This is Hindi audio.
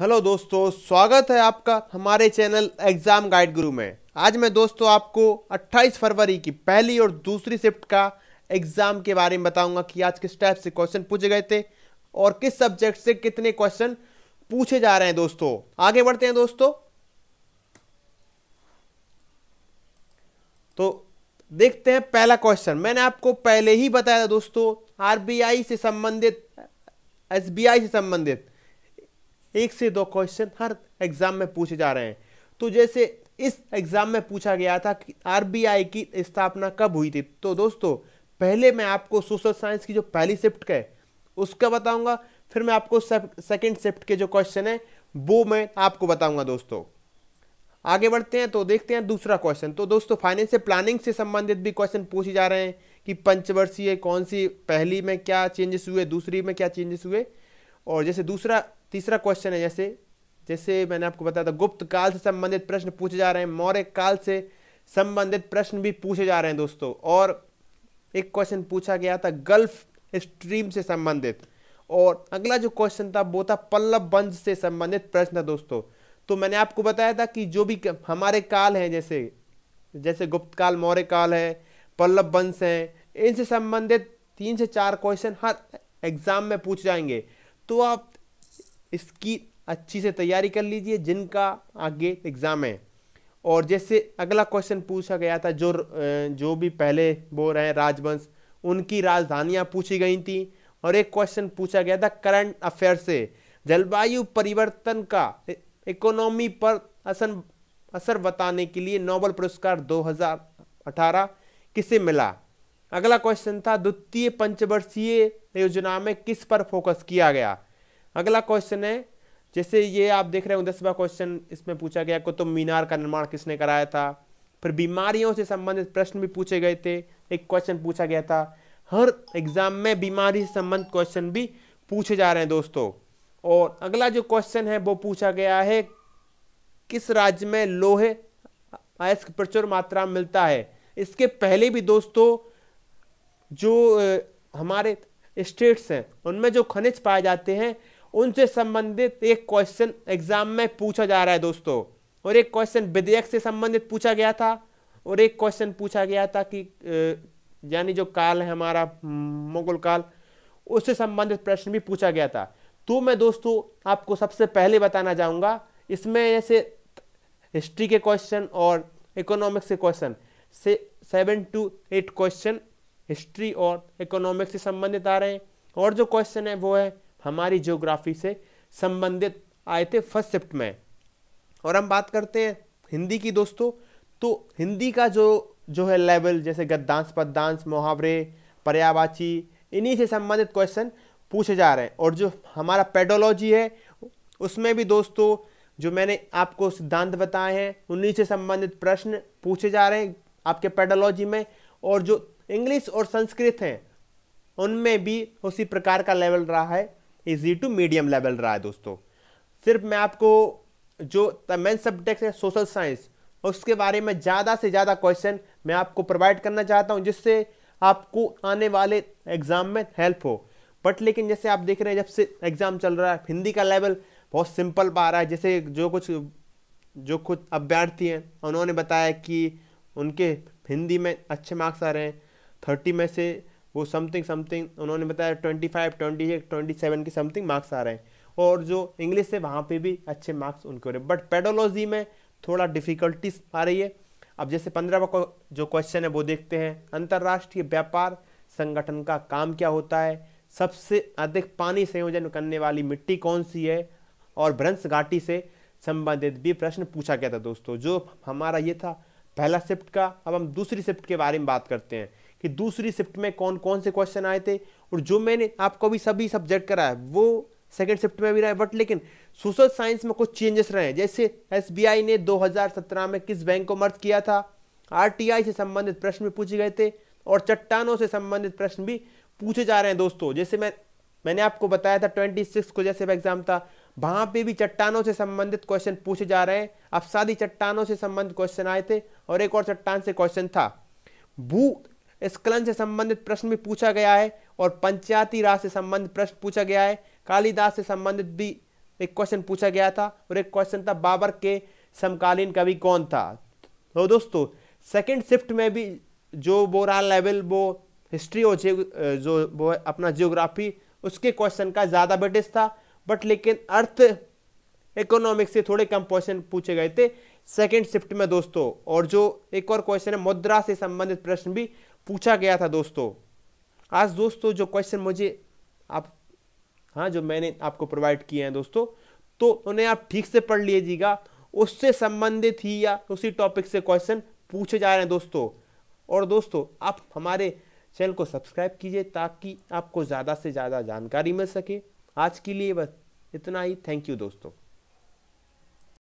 हेलो दोस्तों स्वागत है आपका हमारे चैनल एग्जाम गाइड गुरु में आज मैं दोस्तों आपको 28 फरवरी की पहली और दूसरी शिफ्ट का एग्जाम के बारे में बताऊंगा कि आज किस टाइप से क्वेश्चन पूछे गए थे और किस सब्जेक्ट से कितने क्वेश्चन पूछे जा रहे हैं दोस्तों आगे बढ़ते हैं दोस्तों तो देखते हैं पहला क्वेश्चन मैंने आपको पहले ही बताया था दोस्तों आरबीआई से संबंधित एसबीआई से संबंधित एक से दो क्वेश्चन हर एग्ज़ाम में पूछे जा रहे हैं तो जैसे इस एग्ज़ाम में पूछा गया था कि आरबीआई की स्थापना कब हुई थी तो दोस्तों पहले मैं आपको सोशल साइंस की जो पहली शिफ्ट है उसका बताऊंगा फिर मैं आपको सेकंड शिफ्ट के जो क्वेश्चन है वो मैं आपको बताऊंगा दोस्तों आगे बढ़ते हैं तो देखते हैं दूसरा क्वेश्चन तो दोस्तों फाइनेंशियल प्लानिंग से संबंधित भी क्वेश्चन पूछे जा रहे हैं कि पंचवर्षीय कौन सी पहली में क्या चेंजेस हुए दूसरी में क्या चेंजेस हुए और जैसे दूसरा तीसरा क्वेश्चन है जैसे जैसे मैंने आपको बताया था गुप्त काल से संबंधित प्रश्न पूछे जा रहे हैं मौर्य काल से संबंधित प्रश्न भी पूछे जा रहे हैं दोस्तों और एक क्वेश्चन पूछा गया था गल्फ स्ट्रीम से संबंधित और अगला जो क्वेश्चन था वो था पल्लव वंश से संबंधित प्रश्न था दोस्तों तो मैंने आपको बताया था कि जो भी हमारे काल हैं जैसे जैसे गुप्त काल मौर्य काल है पल्लव वंश हैं इनसे संबंधित तीन से चार क्वेश्चन हर एग्जाम में पूछ जाएंगे तो आप इसकी अच्छी से तैयारी कर लीजिए जिनका आगे एग्ज़ाम है और जैसे अगला क्वेश्चन पूछा गया था जो जो भी पहले बो रहे हैं राजवंश उनकी राजधानियाँ पूछी गई थी और एक क्वेश्चन पूछा गया था करंट अफेयर से जलवायु परिवर्तन का इकोनॉमी पर असर असर बताने के लिए नोबल पुरस्कार 2018 किसे मिला अगला क्वेश्चन था द्वितीय पंचवर्षीय योजना में किस पर फोकस किया गया अगला क्वेश्चन है जैसे ये आप देख रहे हो दसवा क्वेश्चन इसमें पूछा गया कुतुब मीनार का निर्माण किसने कराया था फिर बीमारियों से संबंधित प्रश्न भी पूछे गए थे एक क्वेश्चन पूछा गया था हर एग्जाम में बीमारी से संबंधित क्वेश्चन भी पूछे जा रहे हैं दोस्तों और अगला जो क्वेश्चन है वो पूछा गया है किस राज्य में लोहे अयस्क प्रचुर मात्रा में मिलता है इसके पहले भी दोस्तों जो हमारे स्टेट्स हैं उनमें जो खनिज पाए जाते हैं उनसे संबंधित एक क्वेश्चन एग्जाम में पूछा जा रहा है दोस्तों और एक क्वेश्चन विधेयक से संबंधित पूछा गया था और एक क्वेश्चन पूछा गया था कि यानी जो काल है हमारा मुगल काल उससे संबंधित प्रश्न भी पूछा गया था तो मैं दोस्तों आपको सबसे पहले बताना चाहूँगा इसमें जैसे हिस्ट्री के क्वेश्चन और इकोनॉमिक्स के क्वेश्चन से seven to eight question history और इकोनॉमिक्स से संबंधित आ रहे हैं और जो क्वेश्चन है वो है हमारी ज्योग्राफी से संबंधित आए थे फर्स्ट शिफ्ट में और हम बात करते हैं हिंदी की दोस्तों तो हिंदी का जो जो है लेवल जैसे गद्दांश पद्दांश मुहावरे पर्यावाची इन्हीं से संबंधित क्वेश्चन पूछे जा रहे हैं और जो हमारा पेडोलॉजी है उसमें भी दोस्तों जो मैंने आपको सिद्धांत बताए हैं उन्हीं से संबंधित प्रश्न पूछे जा रहे हैं आपके पेडोलॉजी में और जो इंग्लिश और संस्कृत हैं उनमें भी उसी प्रकार का लेवल रहा है इजी टू मीडियम लेवल रहा है दोस्तों सिर्फ मैं आपको जो मेन सब्जेक्ट है सोशल साइंस उसके बारे में ज़्यादा से ज़्यादा क्वेश्चन मैं आपको प्रोवाइड करना चाहता हूँ जिससे आपको आने वाले एग्ज़ाम में हेल्प हो बट लेकिन जैसे आप देख रहे हैं जब से एग्ज़ाम चल रहा है हिंदी का लेवल बहुत सिंपल पा रहा है जैसे जो कुछ जो खुद अभ्यर्थी हैं उन्होंने बताया कि उनके हिंदी में अच्छे मार्क्स आ रहे हैं थर्टी में से वो समथिंग समथिंग उन्होंने बताया twenty five twenty eight twenty seven के समथिंग मार्क्स आ रहे हैं और जो इंग्लिश है वहाँ पे भी अच्छे मार्क्स उनके हो रहे हैं बट पेडोलॉजी में थोड़ा डिफिकल्टीज आ रही है अब जैसे पंद्रहवा जो क्वेश्चन है वो देखते हैं अंतर्राष्ट्रीय व्यापार संगठन का काम क्या होता है सबसे अधिक पानी संयोजन करने वाली मिट्टी कौन सी है और भ्रंश घाटी से संबंधित भी प्रश्न पूछा गया था दोस्तों जो हमारा ये था पहला शिफ्ट का अब हम दूसरी शिफ्ट के बारे में बात करते हैं कि दूसरी शिफ्ट में कौन कौन से क्वेश्चन आए थे और जो मैंने आपको भी सभी सब्जेक्ट कराया वो सेकेंड शिफ्ट में भी रहा है बट लेकिन सोशल साइंस में कुछ चेंजेस रहे हैं जैसे एस ने दो में किस बैंक को मर्ज किया था आर से संबंधित प्रश्न भी पूछे गए थे और चट्टानों से संबंधित प्रश्न भी पूछे जा रहे हैं दोस्तों जैसे मैं मैंने आपको बताया था 26 को जैसे एग्जाम था वहां पे भी चट्टानों से संबंधित क्वेश्चन पूछे जा रहे हैं अब सादी चट्टानों से संबंधित क्वेश्चन आए थे और एक और चट्टान से क्वेश्चन था भू स्खलन से संबंधित प्रश्न भी पूछा गया है और पंचायती राज से संबंधित प्रश्न पूछा गया है कालिदास से संबंधित भी एक क्वेश्चन पूछा गया था और एक क्वेश्चन था बाबर के समकालीन कवि कौन था तो दोस्तों सेकेंड शिफ्ट में भी जो वो लेवल वो हिस्ट्री और जो वो अपना जियोग्राफी उसके क्वेश्चन का ज़्यादा बेटेज था बट लेकिन अर्थ इकोनॉमिक्स से थोड़े कम क्वेश्चन पूछे गए थे सेकेंड शिफ्ट में दोस्तों और जो एक और क्वेश्चन है मुद्रा से संबंधित प्रश्न भी पूछा गया था दोस्तों आज दोस्तों जो क्वेश्चन मुझे आप हाँ जो मैंने आपको प्रोवाइड किए हैं दोस्तों तो उन्हें आप ठीक से पढ़ लीजिएगा उससे संबंधित ही या उसी टॉपिक से क्वेश्चन पूछे जा रहे हैं दोस्तों और दोस्तों आप हमारे चैनल को सब्सक्राइब कीजिए ताकि आपको ज़्यादा से ज़्यादा जानकारी मिल सके आज के लिए बस इतना ही थैंक यू दोस्तों